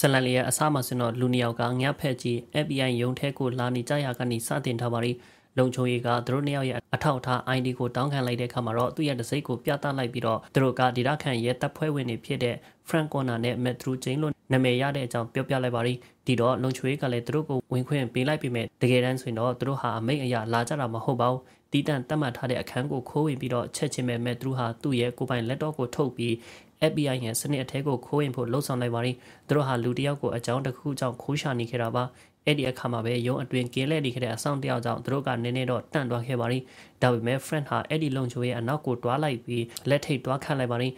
ဆလန်လျက်အစမှစင်တော့လူနှစ်ယောက်ကငှက်ဖက်ကြီး FBI ရုံးထဲကိုလာနေကြရကနေစတင်ထားပါရီလုံချုံရီကသူတို့နှစ်ယောက်ရဲ့အထောက်အထား ID ကိုတောင်းခံလိုက်တဲ့အခါမှာတော့သူ့ရဲ့တစိ့ကိုပြသလိုက်ပြီးတော့သူတို့ကဒေတာခန့်ရဲ့တပ်ဖွဲ့ဝင်တွေဖြစ်တဲ့ Frank Corner နဲ့ Matthew Jane လို့နာမည်ရတဲ့အကြောင်းပြောပြလိုက်ပါရီဒီတော့လုံချုံရီကလည်းသူတို့ကိုဝင်ခွင့်ပေးလိုက်ပြီးမြဲတကယ်တမ်းဆိုရင်တော့သူတို့ဟာအမိတ်အရာလာကြတာမဟုတ်ပါဘူးတည်တံ့တတ်မှတ်ထားတဲ့အခန်းကိုခိုးဝင်ပြီးတော့ချက်ချင်းပဲမဲ့သူတို့ဟာသူ့ရဲ့ကိုပိုင်လက်တော့ကိုထုတ်ပြီး FBI ရဲ့စနစ်အထက်ကိုခိုးဝင်ဖို့လှုံ့ဆော်လိုက်ပါရင်သူတို့ဟာလူတယောက်ကိုအကြောင်းတစ်ခုကြောင့်ခိုးရှာနေခဲ့တာပါအဲ့ဒီအခါမှာပဲရုံအတွင်ကင်းလဲနေခဲ့တဲ့အဆောင်တယောက်ကြောင့်သူတို့ကနည်းနည်းတော့တန့်သွားခဲ့ပါရင်ဒါပေမဲ့ friend ဟာအဲ့ဒီလုံချိုရဲ့အနောက်ကိုတွားလိုက်ပြီးလက်ထိတ်တွားခတ်လိုက်ပါရင်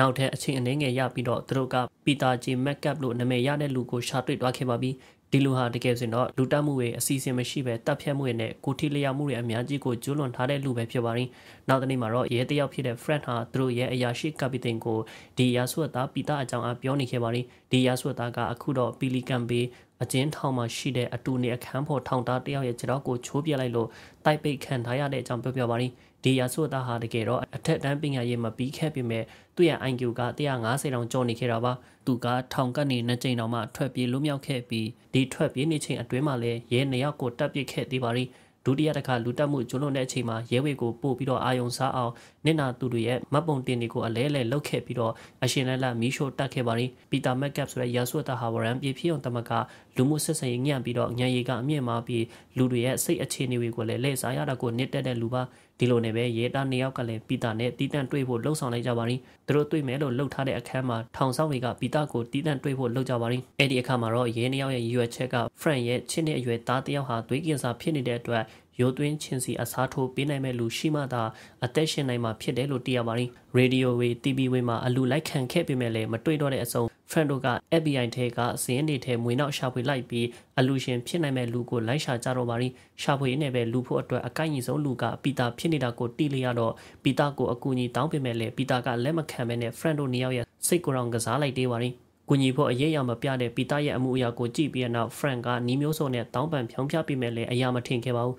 နောက်ထပ်အချိန်အနည်းငယ်ရပြီးတော့သူတို့ကပီတာဂျီမက်ကပ်လို့နာမည်ရတဲ့လူကိုရှာတွေ့သွားခဲ့ပါပြီဒီလိုဟာတကယ်ဆိုတော့လူတက်မှုတွေအစီအစဉ်မရှိပဲတပ်ဖြတ်မှုတွေနဲ့ကိုထိလျောက်မှုတွေအများကြီးကိုကျွလွန်ထားတဲ့လူပဲဖြစ်ပါရင်နောက်တနေ့မှာတော့ရဲတယောက်ဖြစ်တဲ့ Fred ဟာသူတို့ရဲ့အရာရှိကပီတင်ကိုဒီရာဆွတ်သားပီတာအကြောင်းအပြောနေခဲ့ပါရင်ဒီရာဆွတ်သားကအခုတော့ပီလီကန်ဘေးအကျဉ်းထောင်မှာရှိတဲ့အတူနေအခန်းဖော်ထောင်သားတယောက်ရဲ့ခြေတော်ကိုချိုးပြလိုက်လို့တိုက်ပိတ်ခံထားရတဲ့အကြောင်းပြောပြပါရင်ဒီရာဆိုသားဟာတကယ်တော့အထက်တန်းပညာရေးမှာပြီးခဲ့ပေမဲ့သူ့ရဲ့ IQ က150တောင်ကျော်နေခဲ့တာပါသူကထောင်ကနေနှစ်ကြိမ်တောင်မှထွက်ပြေးလွတ်မြောက်ခဲ့ပြီးဒီထွက်ပြေးနေချိန်အတွင်းမှာလည်းရဲနှစ်ယောက်ကိုတပ်ပစ်ခဲ့သေးပါသေးဒုတိယတစ်ခါလူတက်မှုကျွလွန်တဲ့အချိန်မှာရဲဝေကိုပို့ပြီးတော့အာယုံစားအောင်နစ်နာသူတွေရဲ့မတ်ပုံတင်တွေကိုအလဲလဲလောက်ခဲ့ပြီးတော့အရှင်လက်လက်မီးရှို့တက်ခဲ့ပါရင်ပီတာမက်ကပ်ဆိုတဲ့ရာဆွတ်တာဟာဝရန်ပြဖြစ်အောင်တမကလူမှုဆက်ဆံရေးညံ့ပြီးတော့ညံရီကအမြင့်မာပြီးလူတွေရဲ့စိတ်အခြေအနေတွေကိုလည်းလဲစားရတာကိုနစ်တက်တဲ့လူပါဒီလိုနဲ့ပဲရဲတာနေရောက်ကလည်းပီတာနဲ့တီးတန့်တွေ့ဖို့လှုံ့ဆော်လိုက်ကြပါရင်သူတို့တွေ့မယ်လို့လှုပ်ထားတဲ့အခန်းမှာထောင်ဆောင်တွေကပီတာကိုတီးတန့်တွေ့ဖို့လှုပ်ကြပါရင်အဲ့ဒီအခါမှာတော့ရဲနေရောက်ရဲ့ရွယ်ချက်က Frank ရဲ့ချစ်နဲ့အရွယ်သားတယောက်ဟာသွေးကင်ဆာဖြစ်နေတဲ့အတွက်ရိုးသွင်းခြင်းစီအစားထိုးပေးနိုင်မဲ့လူရှိမှသာအသက်ရှင်နိုင်မှာဖြစ်တယ်လို့သိရပါတယ်ရေဒီယိုဝေ TV ဝေမှာအလူလိုက်ခံခဲ့ပေမဲ့လည်းမတွေ့တော့တဲ့အစုံ Frando က FBI ထဲကစင်းနေထဲမွေနောက်ရှာဖွေလိုက်ပြီးအလူရှင်ဖြစ်နိုင်မဲ့လူကိုလိုက်ရှာကြတော့ပါရင်ရှာဖွေနေပဲလူဖို့အတွက်အကိုက်ညီဆုံးလူကပီတာဖြစ်နေတာကိုတီးလိုက်ရတော့ပီတာကိုအကူအညီတောင်းပေမဲ့လည်းပီတာကလက်မခံဘဲနဲ့ Frando နှစ်ယောက်ရဲ့စိတ်ကိုယ်တော်ကစားလိုက်သေးပါရင်ကူညီဖို့အရေးအယံမပြတဲ့ပီတာရဲ့အမှုအရာကိုကြည့်ပြီးတဲ့နောက် Frank ကနှီးမျိုးစုံနဲ့တောင်းပန်ဖြောင်းပြပေးမယ်လေအရာမထင်ခဲ့ပါဘူး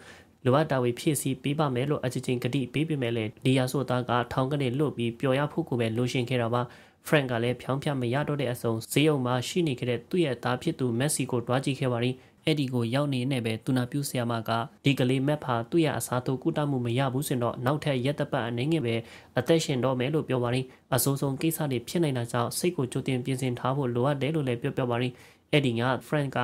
လိုအပ်တာတွေဖြည့်ဆည်းပေးပါမယ်လို့အချင်းချင်းကတိပေးပေးမယ်လေဒီယာဆိုသားကထောင်ကနေလွတ်ပြီးပျော်ရဖို့ကိုပဲလိုရှင်ခဲ့တာပါဖရန်ကလည်းဖြောင်းဖြမရတော့တဲ့အဆုံးဈေးရုံမှာရှိနေခဲ့တဲ့သူ့ရဲ့သားဖြစ်သူမက်ဆီကိုတွားကြည့်ခဲ့ပါရင်အဲ့ဒီကိုရောက်နေနဲ့ပဲသူနာပြုဆရာမကဒီကလေးမက်ဖာသူ့ရဲ့အစားထိုးကုတမှုမရဘူးဆိုတော့နောက်ထပ်ရက်တပတ်အနေငယ်ပဲအသက်ရှင်တော့မယ်လို့ပြောပါရင်အဆိုးဆုံးကိစ္စတွေဖြစ်နေတာကြောင့်စိတ်ကိုကြိုတင်ပြင်ဆင်ထားဖို့လိုအပ်တယ်လို့လည်းပြောပြပါရင်အဲ့ဒီက Frank က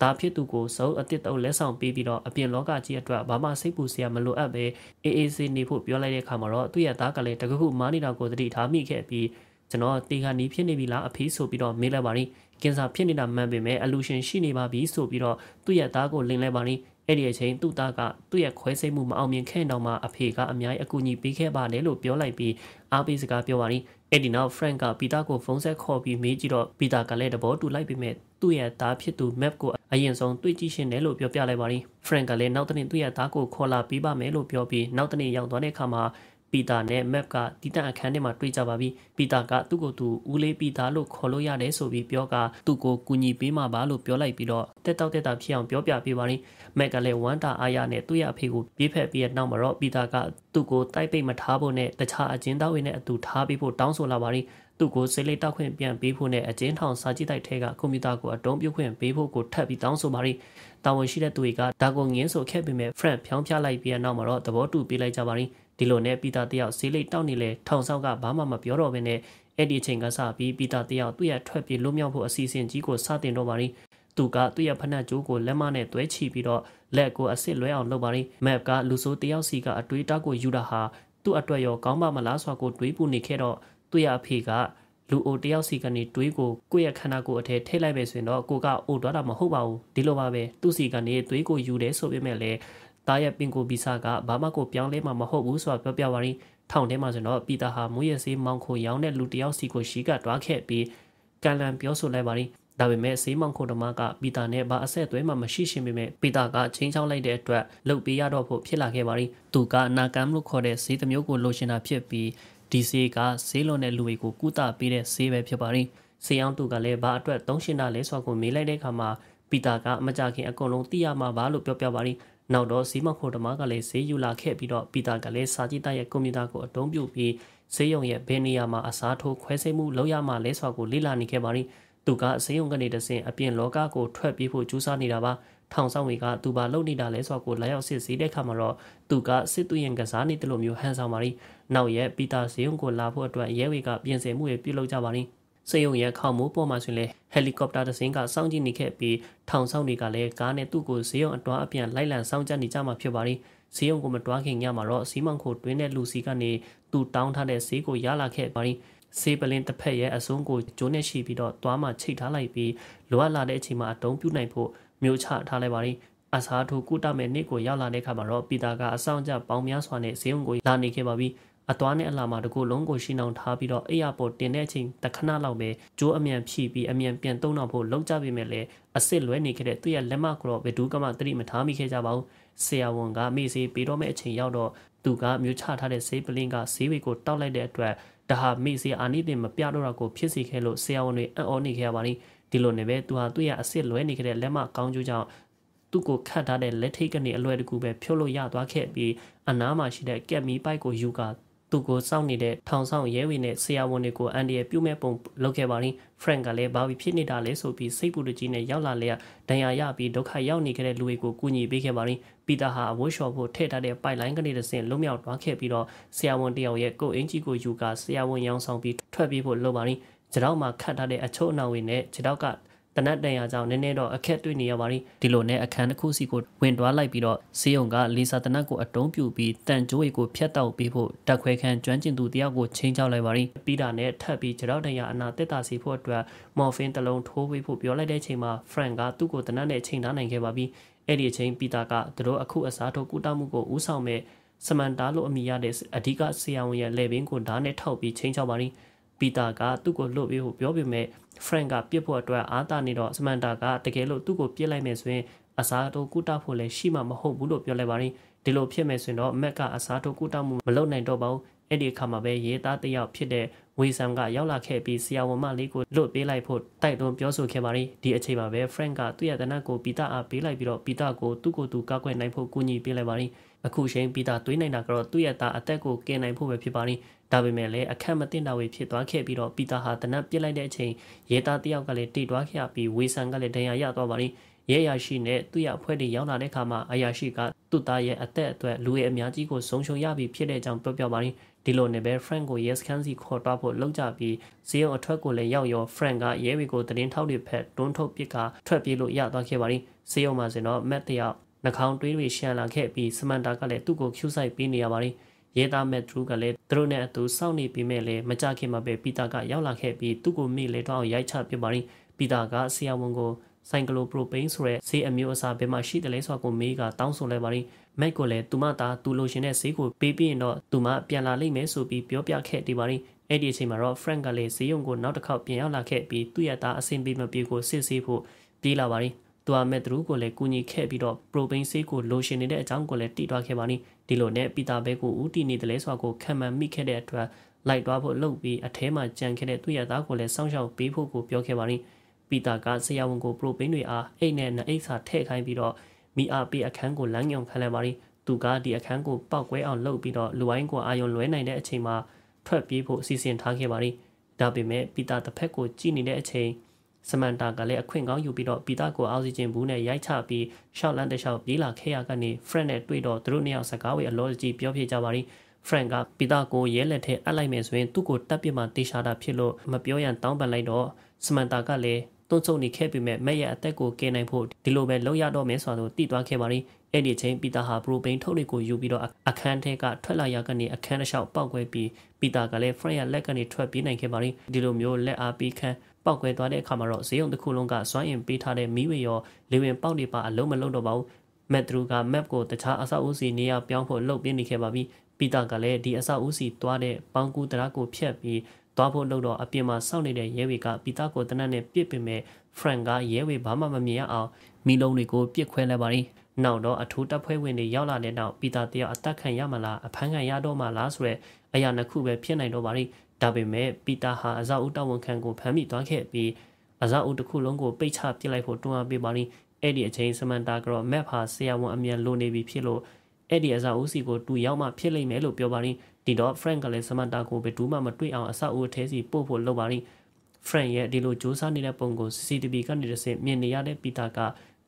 ဒါဖြစ်သူကိုစုံအတစ်တုံးလက်ဆောင်ပေးပြီးတော့အပြင်လောကကြီးအတွက်ဘာမှစိတ်ပူစရာမလိုအပ်ပဲအေးအေးဆေးနေဖို့ပြောလိုက်တဲ့အခါမှာတော့သူ့ရဲ့သားကလည်းတကခုမားနေတာကိုသတိထားမိခဲ့ပြီးကျွန်တော်တေခါနီးဖြစ်နေပြီလားအဖေးဆိုပြီးတော့မေးလိုက်ပါရင်ကင်ဆာဖြစ်နေတာမှန်ပေမဲ့အလူရှင်ရှိနေပါပြီဆိုပြီးတော့သူ့ရဲ့သားကိုလင်လိုက်ပါရင်အဲ့ဒီအချိန်သူ့သားကသူ့ရဲ့ခွဲစိတ်မှုမအောင်မြင်ခဲ့တော့မှအဖေကအများကြီးအကူအညီပေးခဲ့ပါတယ်လို့ပြောလိုက်ပြီးအားပေးစကားပြောပါရင်အဲ့ဒီနောက် Frank ကပီတာကိုဖုန်းဆက်ခေါ်ပြီးမေးကြည့်တော့ပီတာကလည်းတဘောတူလိုက်ပေမဲ့သူ့ရဲ့သားဖြစ်သူ Map ကိုအရင်ဆုံးတွေ့ကြည့်ရှင်တယ်လို့ပြောပြလိုက်ပါတယ်။ Frank ကလည်းနောက်တနေ့သူ့ရဲ့သားကိုခေါ်လာပေးပါမယ်လို့ပြောပြီးနောက်တနေ့ရောက်သွားတဲ့အခါမှာပီတာနဲ့ map ကတီတန်အခန်းထဲမှာတွေ့ကြပါပြီပီတာကသူ့ကိုယ်သူဦးလေးပီတာလို့ခေါ်လို့ရတယ်ဆိုပြီးပြောကသူ့ကိုကူညီပေးမှာပါလို့ပြောလိုက်ပြီးတော့တက်တောက်တက်တာဖြစ်အောင်ပြောပြပေးပါရင် map ကလည်းဝမ်တာအားရနဲ့သူ့ရဲ့အဖေကိုပြေးဖက်ပြီးတဲ့နောက်မှာတော့ပီတာကသူ့ကိုတိုက်ပိတ်မထားဖို့နဲ့တခြားအကျဉ်းသားတွေနဲ့အတူထားပေးဖို့တောင်းဆိုလာပါရင်သူ့ကိုစိတ်လေးတောက်ခွင့်ပြန်ပေးဖို့နဲ့အကျဉ်းထောင်စာကြည့်တိုက်ထဲကကွန်ပျူတာကိုအတုံးပြုတ်ခွင့်ပေးဖို့ကိုထပ်ပြီးတောင်းဆိုပါရင်တာဝန်ရှိတဲ့သူတွေကဒါကိုငင်းဆိုခဲ့ပေမဲ့ friend ဖြောင်းပြလိုက်ပြီးတဲ့နောက်မှာတော့သဘောတူပေးလိုက်ကြပါရင်ဒီလိုနဲ့ပီတာတယောက်ဈေးလိတ်တောက်နေလဲထောင်ဆောက်ကဘာမှမပြောတော့ဘဲနဲ့အဲ့ဒီအချိန်ကစပြီးပီတာတယောက်သူ့ရဲ့ထွက်ပြေးလွတ်မြောက်ဖို့အစီအစဉ်ကြီးကိုစတင်တော့ပါရင်သူကသူ့ရဲ့ဖနက်ကြိုးကိုလက်မနဲ့တွဲချီပြီးတော့လက်ကိုအစစ်လွဲအောင်လုပ်ပါရင်မက်ကလူဆိုးတယောက်စီကအတွေးတောက်ကိုယူတာဟာသူ့အတွက်ရောကောင်းပါမလားဆိုတာကိုတွေးပူနေခဲ့တော့သူ့ရဲ့အဖေကလူအိုတယောက်စီကနေတွေးကိုကိုယ့်ရဲ့ခန္ဓာကိုယ်အထဲထည့်လိုက်ပဲဆိုရင်တော့ကိုကအိုသွားတာမဟုတ်ပါဘူးဒီလိုပါပဲသူ့စီကနေတွေးကိုယူတယ်ဆိုပေမဲ့လည်းတာရဲ့ပင်ကိုဗီဇာကဘာမှကိုပြောင်းလဲမှာမဟုတ်ဘူးဆိုတာပြောပြပါရင်းထောင်ထဲမှာဆိုတော့ပီတာဟာမူရစေးမောင်ခိုရောင်းတဲ့လူတယောက်စီကိုရှိကတွားခဲ့ပြီးကန်လန်ပြောဆိုလိုက်ပါရင်းဒါပေမဲ့စေးမောင်ခိုတမကပီတာနဲ့ဘာအဆက်အသွယ်မှမရှိရှင်ပေမဲ့ပီတာကချင်းချောင်းလိုက်တဲ့အတွက်လှုပ်ပေးရတော့ဖို့ဖြစ်လာခဲ့ပါရင်းသူကနာကမ်လို့ခေါ်တဲ့ဈေးတစ်မျိုးကိုလိုချင်တာဖြစ်ပြီးဒီဈေးကဈေးလွန်တဲ့လူတွေကိုကုသပေးတဲ့ဈေးပဲဖြစ်ပါရင်းစေအောင်သူကလည်းဘာအတွက်သုံးရှင်းတာလဲဆိုတာကိုမေးလိုက်တဲ့အခါမှာပီတာကမကြခင်အကုန်လုံးသိရမှာပါလို့ပြောပြပါရင်းနောက်တော့စီးမခိုတမကလည်းဈေးယူလာခဲ့ပြီးတော့ပီတာကလည်းစာကြည့်တိုက်ရဲ့ကွန်ပျူတာကိုအသုံးပြုပြီးဈေးရုံရဲ့ဘယ်နေရာမှာအစားထိုးခွဲစိတ်မှုလုပ်ရမှာလဲဆိုတာကိုလေ့လာနေခဲ့ပါရင်သူကဈေးရုံကနေတဆင့်အပြင်လောကကိုထွက်ပြေးဖို့ကြိုးစားနေတာပါထောင်ဆောင်တွေကသူပါလုပ်နေတာလဲဆိုတာကိုလာရောက်စစ်ဆေးတဲ့အခါမှာတော့သူကစစ်သူရင်ကစားနေတယ်လို့မျိုးဟန်ဆောင်ပါရီနောက်ရဲ့ပီတာဈေးရုံကိုလာဖို့အတွက်ရဲဝေကပြင်ဆင်မှုတွေပြုလုပ်ကြပါရီစေယုံရန်ခေါမှုပေါ်မှာဆိုရင်လည်းဟယ်လီကော်ပတာတစ်စင်းကစောင့်ကြည့်နေခဲ့ပြီးထောင်ဆောင်တွေကလည်းကားနဲ့သူ့ကိုဈေးရုံအတွားအပြန်လိုက်လံစောင့်ကြနေကြမှာဖြစ်ပါတယ်ဈေးရုံကိုမတွားခင်ညမှာတော့စီမောင်ခိုတွင်းတဲ့လူစီကနေသူ့တောင်းထားတဲ့ဈေးကိုရလာခဲ့ပါတယ်ဆေးပလင်းတစ်ဖက်ရဲ့အစွန်းကိုဂျိုးနဲ့ရှိပြီးတော့သွားမှချိတ်ထားလိုက်ပြီးလိုအပ်လာတဲ့အချိန်မှာအတုံးပြုနိုင်ဖို့မျိုးချထားလိုက်ပါတယ်အစားထိုးကုတမဲ့နေ့ကိုရောက်လာတဲ့အခါမှာတော့ပီတာကအဆောင်ကြပေါင်းများစွာနဲ့ဈေးုံကိုလာနေခဲ့ပါပြီ။အသွားနဲ့အလာမှာတကူလုံးကိုရှိနှောင်ထားပြီးတော့အိယာပေါ်တင်တဲ့အချိန်တခဏလောက်ပဲကြိုးအမြန်ဖြီးပြီးအမြန်ပြန်သုံးတော့ဖို့လောက်ကြပြီမဲ့လေအစ်စ်လွဲနေခဲ့တဲ့သူ့ရဲ့လက်မကတော့ဘယ်သူကမှသတိမထားမိခဲ့ကြပါဘူးဆရာဝန်ကမိစေးပေးတော့မဲ့အချိန်ရောက်တော့သူကမြို့ချထားတဲ့ဈေးပလင်းကဈေးဝေကိုတောက်လိုက်တဲ့အတွက်ဒါဟာမိစေးအာနိသင်မပြတော့တာကိုဖြစ်စေခဲ့လို့ဆရာဝန်တွေအံ့ဩနေခဲ့ရပါလိမ့်ဒီလိုနဲ့ပဲသူဟာသူ့ရဲ့အစ်စ်လွဲနေခဲ့တဲ့လက်မကောင်းကျိုးကြောင့်သူ့ကိုခတ်ထားတဲ့လက်ထိတ်ကနေအလွယ်တကူပဲဖြုတ်လို့ရသွားခဲ့ပြီးအနားမှာရှိတဲ့ကက်မီပိုက်ကိုယူကာသူ့ကိုစောင့်နေတဲ့ထောင်ဆောင်ရဲဝေနဲ့ဆရာဝန်တွေကိုအန်ဒီရဲ့ပြုမဲ့ပုံလုပ်ခဲ့ပါရင် Frank ကလည်းဘာဖြစ်နေတာလဲဆိုပြီးစိတ်ပူတကြီးနဲ့ရောက်လာလေရဒဏ်ရာရပြီးဒုက္ခရောက်နေခဲ့တဲ့လူတွေကိုကူညီပေးခဲ့ပါရင်ပီတာဟာအဝတ်လျှော်ဖို့ထည့်ထားတဲ့ပိုက်လိုင်းကနေတဆင့်လွတ်မြောက်သွားခဲ့ပြီးတော့ဆရာဝန်တယောက်ရဲ့ကိုယ်အင်ကြီးကိုယူကာဆရာဝန်ရောင်းဆောင်ပြီးထွက်ပြေးဖို့လုပ်ပါရင်ခြေထောက်မှာခတ်ထားတဲ့အချို့အနှောင်တွေနဲ့ခြေထောက်ကတနတ်တန်ရာကြောင့်နည်းနည်းတော့အခက်တွေ့နေရပါသည်ဒီလိုနဲ့အခန်းတစ်ခုစီကိုဝင်သွားလိုက်ပြီးတော့ဆေးရုံကလေဆာတနတ်ကိုအတုံးပြူပြီးတန်ကြိုးရီကိုဖျက်တောက်ပေးဖို့တက်ခွဲခန်းကျွမ်းကျင်သူတယောက်ကိုချင်းချောက်လိုက်ပါသည်ပြီးတာနဲ့ထပ်ပြီးကြောက်တန်ရာအနာတက်တာစီဖို့အတွက်မော်ဖင်းတစ်လုံးထိုးပေးဖို့ပြောလိုက်တဲ့အချိန်မှာဖရန်ကသူ့ကိုတနတ်နဲ့ချိန်ထားနိုင်ခဲ့ပါပြီအဲ့ဒီအချိန်ပီတာကသူတို့အခုအစားထိုးကုသမှုကိုဦးဆောင်မဲ့စမန်တာလို့အမည်ရတဲ့အဓိကဆရာဝန်ရဲ့လက်ဘင်းကိုဓာတ်နဲ့ထောက်ပြီးချင်းချောက်ပါသည်ပီတာကသူ့ကိုလွတ်ပေးဖို့ပြောပေမဲ့ Frank ကပြစ်ဖို့အတွက်အားသာနေတော့ Samantha ကတကယ်လို့သူ့ကိုပြစ်လိုက်မယ်ဆိုရင်အစားတော့ကုတဖို့လည်းရှိမှမဟုတ်ဘူးလို့ပြောလိုက်ပါတယ်ဒီလိုဖြစ်မယ်ဆိုရင်တော့ Mac ကအစားတော့ကုတမှုမလုပ်နိုင်တော့ပါဘူးအဲ့ဒီအခါမှာပဲရေးသားတယောက်ဖြစ်တဲ့ဝေဆမ်ကရောက်လာခဲ့ပြီးဆရာဝန်မလေးကိုလွတ်ပေးလိုက်ဖို့တိုက်တွန်းပြောဆိုခဲ့ပါတယ်ဒီအချိန်မှာပဲ Frank ကသူ့ရဲ့တနတ်ကိုပီတာအားပေးလိုက်ပြီးတော့ပီတာကိုသူ့ကိုယ်သူကောက်ွက်နိုင်ဖို့ကူညီပေးလိုက်ပါတယ်အခုချိန်ပီတာသွေးနိုင်တာကတော့သူ့ရဲ့သားအသက်ကိုကယ်နိုင်ဖို့ပဲဖြစ်ပါတယ်ဒါပေမဲ့လည်းအခက်မတင်တာဝေဖြစ်သွားခဲ့ပြီးတော့ပီတာဟာတနက်ပြစ်လိုက်တဲ့အချိန်ရဲသားတယောက်ကလည်းတိတ်သွားခဲ့ပြီးဝေဆန်ကလည်းဒဏ်ရာရသွားပါလိမ့်ရဲရရှိနဲ့သူ့ရအဖွဲ့တွေရောက်လာတဲ့အခါမှာအရာရှိကသူ့သားရဲ့အသက်အတွက်လူရဲ့အများကြီးကိုဆုံးရှုံးရပြီဖြစ်တဲ့အကြောင်းပြောပြပါလိမ့်ဒီလိုနဲ့ပဲ Frank ကို yes ခန်းစီခေါ်တော့ဖို့လောက်ကြပြီးဇေယျအထွက်ကိုလည်းရောက်ရော Frank ကရဲတွေကိုတင်းထောက်တွေဖက်တွန်းထုတ်ပစ်ကထွက်ပြေးလို့ရသွားခဲ့ပါလိမ့်ဇေယျမှာစင်တော့ Matt တယောက်နှာခေါင်းတွေးတွေရှန်လာခဲ့ပြီးစမန်တာကလည်းသူ့ကို cue ဆိုင်ပေးနေရပါလိမ့်ရေးသားမဲ့ True ကလည်းသူတို့နဲ့အတူစောင့်နေပြီးမဲ့လည်းမကြခင်မှာပဲပီတာကရောက်လာခဲ့ပြီးသူ့ကိုမိလေတော့ရိုက်ချပြပါရင်ပီတာကဆရာဝန်ကိုဆိုင်ကလိုပရိုပိန်းဆိုတဲ့ဈေးအမျိုးအစားဘယ်မှာရှိတယ်လဲဆိုတာကိုမေးကတောင်းဆိုလိုက်ပါရင်မက်ကလည်းသူမသားသူလိုချင်တဲ့ဈေးကိုပေးပြီးရင်တော့သူမပြန်လာလိမ့်မယ်ဆိုပြီးပြောပြခဲ့ဒီပါရင်အဲ့ဒီအချိန်မှာတော့ Frank ကလည်းဈေးရုံကိုနောက်တစ်ခေါက်ပြန်ရောက်လာခဲ့ပြီးသူ့ရဲ့သားအဆင်ပြေမပြေကိုစစ်ဆေးဖို့ပြေးလာပါရင်သူအမေသူကိုလည်းကူညီခဲ့ပြီးတော့ propane ဆေးကိုလိုရှင်နေတဲ့အကြောင်းကိုလည်းတည်တွားခဲ့ပါနိဒီလိုနဲ့ပီတာဘဲကိုဦးတည်နေတယ်လဲဆိုတာကိုခံမှန်မိခဲ့တဲ့အတွက်လိုက်သွားဖို့လှုပ်ပြီးအထဲမှာကြံခဲ့တဲ့သူ့ရဲ့သားကိုလည်းစောင့်ရှောက်ပေးဖို့ကိုပြောခဲ့ပါနိပီတာကဆရာဝန်ကို propane တွေအားအိတ်နဲ့နှအိတ်စာထည့်ခိုင်းပြီးတော့မိအားပေးအခန်းကိုလမ်းညွန်ခိုင်းလိုက်ပါနိသူကဒီအခန်းကိုပောက်ကွဲအောင်လှုပ်ပြီးတော့လူဝိုင်းကိုအာယုံလွဲနိုင်တဲ့အချိန်မှာထွက်ပြေးဖို့အစီအစဉ်ထားခဲ့ပါနိဒါပေမဲ့ပီတာတစ်ဖက်ကိုကြည့်နေတဲ့အချိန်စမန်တာကလည်းအခွင့်ကောင်းယူပြီးတော့ပီတာကိုအောက်ဆီဂျင်ဘူးနဲ့ရိုက်ချပြီးရှောက်လန်တလျှောက်ပြေးလာခဲ့ရကနေဖရန့်နဲ့တွေ့တော့သူတို့နှစ်ယောက်စကားဝေအလောကြီးပြောပြကြပါရင်ဖရန့်ကပီတာကိုရဲလက်ထဲအပ်လိုက်မယ်ဆိုရင်သူ့ကိုတပ်ပစ်မှတေချာတာဖြစ်လို့မပြောရန်တောင်းပန်လိုက်တော့စမန်တာကလည်းတွန်းဆုံနေခဲ့ပေမဲ့မက်ရဲ့အသက်ကိုကယ်နိုင်ဖို့ဒီလိုပဲလောက်ရတော့မယ်ဆိုတော့တိသွားခဲ့ပါရင်အဲ့ဒီချိန်ပီတာဟာပရိုဘိန်းထုတ်တွေကိုယူပြီးတော့အခန်းထဲကထွက်လာရကနေအခန်းတစ်လျှောက် ပောက်ခွဲပြီးပီတာကလည်းဖရန့်ရဲ့လက်ကနေထွက်ပြေးနိုင်ခဲ့ပါရင်ဒီလိုမျိုးလက်အားပေးခန်းပောက်ကွဲသွားတဲ့အခါမှာတော့ဈေးရုံတစ်ခုလုံးကစွမ်းအင်ပေးထားတဲ့မီးဝေရောလေဝင်ပေါက်တွေပါအလုံးမလုံးတော့ပါဘူးမက်ထရူက map ကိုတခြားအဆောက်အဦစီနေရာပြောင်းဖို့လှုပ်ပြနေခဲ့ပါပြီပီတာကလည်းဒီအဆောက်အဦစီသွားတဲ့ပေါင်ကူတရာကိုဖျက်ပြီးသွားဖို့လှုပ်တော့အပြင်မှာစောင့်နေတဲ့ရဲတွေကပီတာကိုတနက်နဲ့ပြစ်ပင်မဲ့ Frank ကရဲတွေဘာမှမမြင်ရအောင်မီလုံးတွေကိုပြစ်ခွဲလိုက်ပါတယ်နောက်တော့အထူးတပ်ဖွဲ့ဝင်တွေရောက်လာတဲ့နောက်ပီတာတယောက်အသက်ခံရမလားအဖမ်းခံရတော့မလားဆိုရဲအရာနှစ်ခုပဲဖြစ်နိုင်တော့ပါလိဒါပေမဲ့ပီတာဟာအဇာအုပ်တာဝန်ခံကိုဖမ်းမိသွားခဲ့ပြီးအဇာအုပ်တစ်ခုလုံးကိုပိတ်ချပစ်လိုက်ဖို့တွန်းအားပေးပါရင်းအဲ့ဒီအချိန်စမန်တာကတော့ map ဟာဆရာဝန်အမြန်လိုနေပြီဖြစ်လို့အဲ့ဒီအဇာအုပ်စီကိုတူရောက်မှဖြစ်လိမ့်မယ်လို့ပြောပါရင်းဒီတော့ Frank ကလည်းစမန်တာကိုဘယ်သူမှမတွေ့အောင်အဇာအုပ်အထဲစီပို့ဖို့လုပ်ပါရင်း Frank ရဲ့ဒီလိုစူးစမ်းနေတဲ့ပုံကို CCTV ကနေတစ်ဆင့်မြင်နေရတဲ့ပီတာက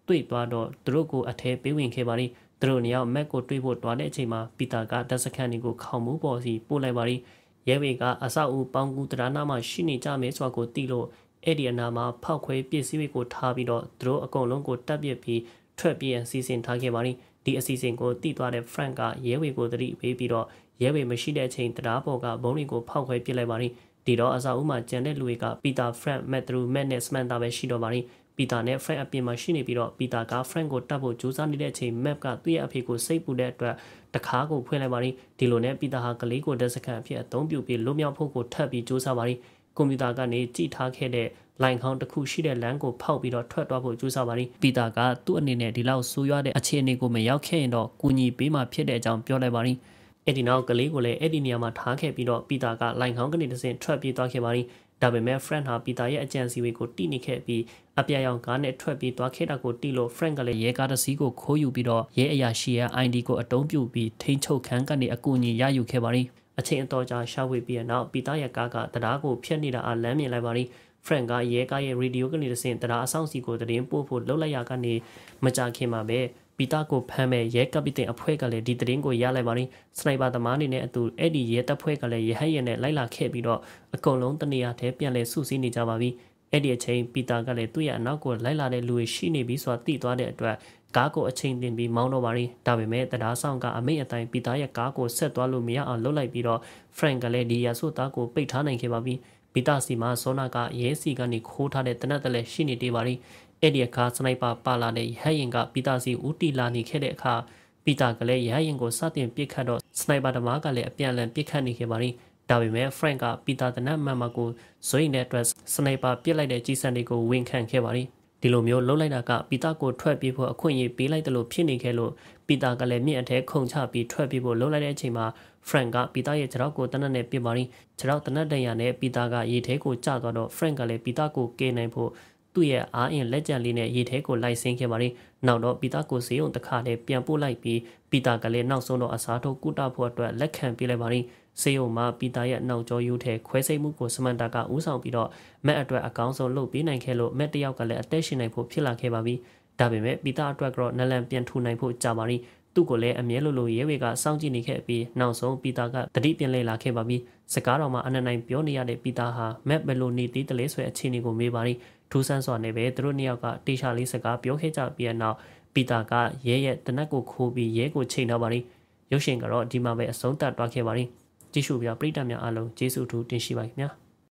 တွေ့သွားတော့သူတို့ကိုအထဲပေးဝင်ခဲ့ပါရင်းသူတို့နှစ်ယောက် map ကိုတွေ့ဖို့တွားတဲ့အချိန်မှာပီတာကတပ်စခန်းတွေကိုခေါင်းမူးပေါ်စီပို့လိုက်ပါရင်းရဲတွေကအဆောက်အဦပေါင်းကူးတရားနာမှာရှိနေကြမယ်ဆိုတာကိုသိလို့အဲ့ဒီအနာမှာဖောက်ခွဲပစ္စည်းတွေကိုထားပြီးတော့သူတို့အကုန်လုံးကိုတပ်ပစ်ပြီးထွက်ပြေးအစီအစဉ်ထားခဲ့ပါလိမ့်ဒီအစီအစဉ်ကိုတည်သွားတဲ့ Frank ကရဲဝေကိုသတိပေးပြီးတော့ရဲဝေမရှိတဲ့အချိန်တရားပေါ်ကဘုံတွေကိုဖောက်ခွဲပစ်လိုက်ပါလိမ့်ဒီတော့အစာအုပ်မှာကျန်တဲ့လူတွေက Peter Frank, Matthew, Matt နဲ့ Samantha ပဲရှိတော့ပါလိမ့်ပီတာနဲ့ Frank အပြင်မှာရှိနေပြီးတော့ပီတာက Frank ကိုတတ်ဖို့ကြိုးစားနေတဲ့အချိန် Map ကသူ့ရဲ့အဖေကိုစိတ်ပူတဲ့အတွက်တခါကိုဖွင့်လိုက်ပါရင်ဒီလိုနဲ့ပီတာဟာကလေးကိုဒက်စကန်အဖြစ်အသုံးပြုပြီးလွတ်မြောက်ဖို့ကိုထပ်ပြီးကြိုးစားပါရင်ကွန်ပျူတာကနေကြည့်ထားခဲ့တဲ့လိုင်ခေါင်းတစ်ခုရှိတဲ့လမ်းကိုဖောက်ပြီးတော့ထွက်သွားဖို့ကြိုးစားပါရင်ပီတာကသူ့အနေနဲ့ဒီလောက်ဆိုးရွားတဲ့အခြေအနေကိုမရောက်ခဲ့ရင်တော့ကူညီပေးမှဖြစ်တဲ့အကြောင်းပြောလိုက်ပါရင်အဲ့ဒီနောက်ကလေးကိုလည်းအဲ့ဒီနေရာမှာထားခဲ့ပြီးတော့ပီတာကလိုင်ခေါင်းကနေတဆင့်ထွက်ပြေးသွားခဲ့ပါသည်ဒါပေမဲ့ Frank ဟာပီတာရဲ့အကြံစီတွေကိုတိနေခဲ့ပြီးအပြရောင်ကားနဲ့ထွက်ပြေးသွားခဲ့တာကိုတိလို့ Frank ကလည်းရဲကားတစ်စီးကိုခိုးယူပြီးတော့ရဲအရာရှိရဲ့ ID ကိုအတုံးပြုတ်ပြီးထိန်းချုပ်ခန်းကနေအကူအညီရယူခဲ့ပါသည်အချိန်အတော်ကြာရှာဝေပြီးတဲ့နောက်ပီတာရဲ့ကားကတရားကိုဖျက်နေတာအလမ်းမြင်လိုက်ပါသည်ဖရန်ကရဲကားရဲ့ရေဒီယိုကနေတဆင့်တရားအဆောင်စီကိုတရင်ပို့ဖို့လှုပ်လိုက်ရကနေမကြခင်မှာပဲပီတာကိုဖမ်းမဲ့ရဲကပိတင်အဖွဲ့ကလည်းဒီသတင်းကိုရလိုက်ပါရင်စနိုက်ပါသမားအနေနဲ့အတူအဲ့ဒီရဲတပ်ဖွဲ့ကလည်းရဟတ်ရဲနဲ့လိုက်လာခဲ့ပြီးတော့အကုန်လုံးတနေရာထဲပြန်လည်စုစည်းနေကြပါပြီအဲ့ဒီအချိန်ပီတာကလည်းသူ့ရဲ့အနောက်ကိုလိုက်လာတဲ့လူတွေရှိနေပြီဆိုတာသိသွားတဲ့အတွက်ကားကိုအချိန်တင်ပြီးမောင်းတော့ပါရင်ဒါပေမဲ့တရားဆောင်ကအမိတ်အတိုင်းပီတာရဲ့ကားကိုဆက်သွားလို့မရအောင်လှုပ်လိုက်ပြီးတော့ဖရန်ကလည်းဒီရာဆိုသားကိုပိတ်ထားနိုင်ခဲ့ပါပြီ။ဘီတာစီမှာဇောနာကရဲစီကနေခိုးထားတဲ့တနက်တလဲရှိနေသေးပါလိအဲ့ဒီအခါစနိုက်ပါပါလာတဲ့ရဟရင်ကဘီတာစီဦးတီလာနေခဲ့တဲ့အခါဘီတာကလည်းရဟရင်ကိုစတင်ပစ်ခတ်တော့စနိုက်ပါဓမားကလည်းအပြန်အလှန်ပစ်ခတ်နေခဲ့ပါလိဒါပေမဲ့ Frank ကပီတာတနတ်မှန်မှာကိုဇွိနဲ့အတွက် စနိုက်ပါပစ်လိုက်တဲ့ကြီးစံတွေကိုဝန်ခံခဲ့ပါလိဒီလိုမျိုးလှုပ်လိုက်တာကပီတာကိုထွက်ပြေးဖို့အခွင့်အရေးပေးလိုက်တယ်လို့ဖြစ်နေခဲ့လို့ပီတာကလည်းမြင့်အထက်ခုန်ချပြီးထွက်ပြေးဖို့လှုပ်လိုက်တဲ့အချိန်မှာ Frank ကပီတာရဲ့ခြေထောက်ကိုတနက်နဲ့ပြစ်မာရင်းခြေထောက်တနက်တရံနဲ့ပီတာကရေထဲကိုကျသွားတော့ Frank ကလည်းပီတာကိုကယ်နိုင်ဖို့သူ့ရဲ့အားအင်လက်ကြံလေးနဲ့ရေထဲကိုလိုက်ဆင်းခဲ့ပါရင်နောက်တော့ပီတာကိုဈေးုံတစ်ခါနဲ့ပြန်ပို့လိုက်ပြီးပီတာကလည်းနောက်ဆုံးတော့အစားထိုးကုတဖို့အတွက်လက်ခံပေးလိုက်ပါရင်ဈေးုံမှာပီတာရဲ့နောက်ကျောရိုးထဲခွဲစိတ်မှုကိုစမန်တာကဦးဆောင်ပြီးတော့မက်အတွက်အကောင်းဆုံးလုပ်ပေးနိုင်ခဲ့လို့မက်တယောက်ကလည်းအသက်ရှင်နိုင်ဖို့ဖြစ်လာခဲ့ပါပြီဒါပေမဲ့ပီတာအတွက်ကတော့နလန်ပြန်ထူနိုင်ဖို့ကြာပါရင်သူ့ကိုလည်းအမြဲလိုလိုရဲတွေကစောင့်ကြည့်နေခဲ့ပြီးနောက်ဆုံးပီတာကတတိပြင်လဲလာခဲ့ပါပြီးစကားတော်မှာအနန္တနိုင်ပြောနေရတဲ့ပီတာဟာမက်ဘယ်လိုနေသေးတယ်လဲဆိုတဲ့အခြေအနေကိုမေးပါရီထူးဆန်းစွာနဲ့ပဲသူတို့နှစ်ယောက်ကတေချာလေးစကားပြောခဲ့ကြပြီးနောက်ပီတာကရဲရဲ့တနက်ကိုခိုးပြီးရဲကိုချိန်ထားပါရီရုပ်ရှင်ကတော့ဒီမှာပဲအဆုံးသတ်သွားခဲ့ပါရီကြည့်ရှုပြပရိသတ်များအားလုံးကျေးဇူးထူးတင်ရှိပါခင်ဗျာ။